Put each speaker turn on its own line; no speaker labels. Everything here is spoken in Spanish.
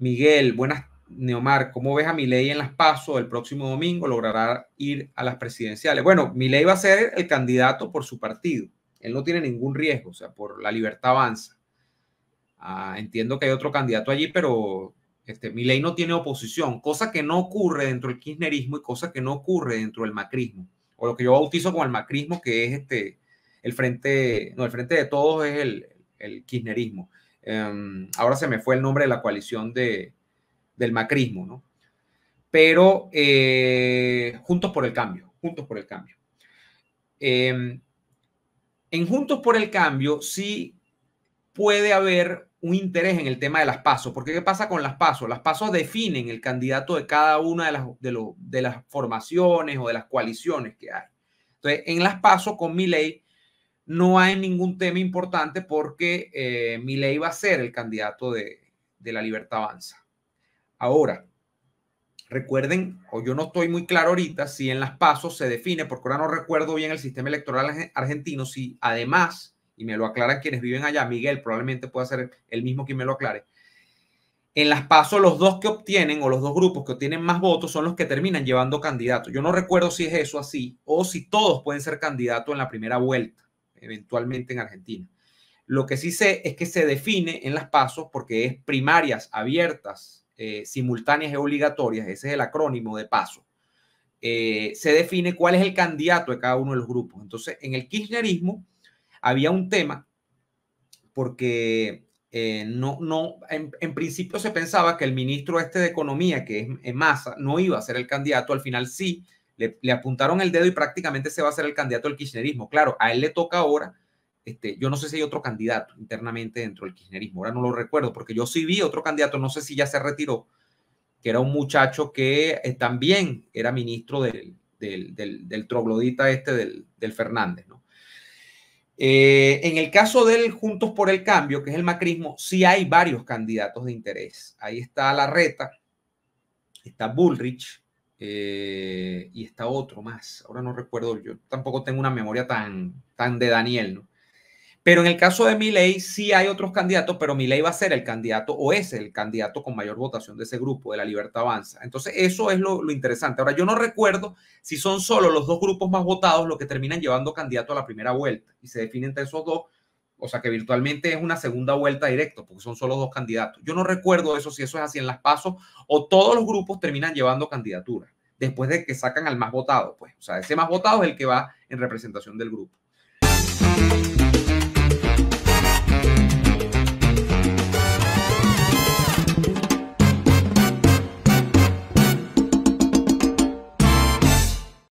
Miguel, buenas, Neomar, ¿cómo ves a Milei en las pasos el próximo domingo? ¿Logrará ir a las presidenciales? Bueno, Milei va a ser el candidato por su partido. Él no tiene ningún riesgo, o sea, por la libertad avanza. Ah, entiendo que hay otro candidato allí, pero este, Milei no tiene oposición, cosa que no ocurre dentro del kirchnerismo y cosa que no ocurre dentro del macrismo, o lo que yo bautizo como el macrismo, que es este, el frente, no, el frente de todos es el, el kirchnerismo. Em, ahora se me fue el nombre de la coalición del macrismo, ¿no? Pero eh, Juntos por el Cambio, Juntos por el Cambio. Em, en Juntos por el Cambio sí puede haber un interés en el tema de las pasos, porque ¿qué pasa con las pasos? Las pasos definen el candidato de cada una de las, de, de las formaciones o de las coaliciones que hay. Entonces, en las pasos con mi ley no hay ningún tema importante porque mi eh, Milei va a ser el candidato de, de la Libertad Avanza. Ahora, recuerden, o yo no estoy muy claro ahorita si en las pasos se define, porque ahora no recuerdo bien el sistema electoral argentino, si además, y me lo aclaran quienes viven allá, Miguel probablemente pueda ser el mismo quien me lo aclare, en las pasos los dos que obtienen o los dos grupos que obtienen más votos son los que terminan llevando candidatos. Yo no recuerdo si es eso así o si todos pueden ser candidatos en la primera vuelta eventualmente en Argentina. Lo que sí sé es que se define en las pasos porque es primarias abiertas, eh, simultáneas y obligatorias, ese es el acrónimo de paso. Eh, se define cuál es el candidato de cada uno de los grupos. Entonces, en el kirchnerismo había un tema porque eh, no, no, en, principio se pensaba que el ministro este de Economía, que es, es Massa, no iba a ser el candidato, al final sí le, apuntaron el dedo y prácticamente se va a ser el candidato del kirchnerismo. Claro, a él le toca ahora, este, yo no sé si hay otro candidato internamente dentro del kirchnerismo, ahora no lo recuerdo, porque yo sí vi otro candidato, no sé si ya se retiró, que era un muchacho que eh, también era ministro del, del, troglodita este, del, Fernández, ¿no? Eh, en el caso del Juntos por el Cambio, que es el macrismo, sí hay varios candidatos de interés. Ahí está Larreta, está Bullrich, eh, y está otro más. Ahora no recuerdo, yo tampoco tengo una memoria tan, tan de Daniel, ¿no? Pero en el caso de Milei sí hay otros candidatos, pero Milei va a ser el candidato o es el candidato con mayor votación de ese grupo, de la Libertad Avanza. Entonces, eso es lo, interesante. Ahora, yo no recuerdo si son solo los dos grupos más votados los que terminan llevando candidato a la primera vuelta y se definen entre esos dos o sea que virtualmente es una segunda vuelta directo, porque son solo dos candidatos. Yo no recuerdo eso, si eso es así en las pasos o todos los grupos terminan llevando candidaturas después de que sacan al más votado, pues. O sea, ese más votado es el que va en representación del grupo.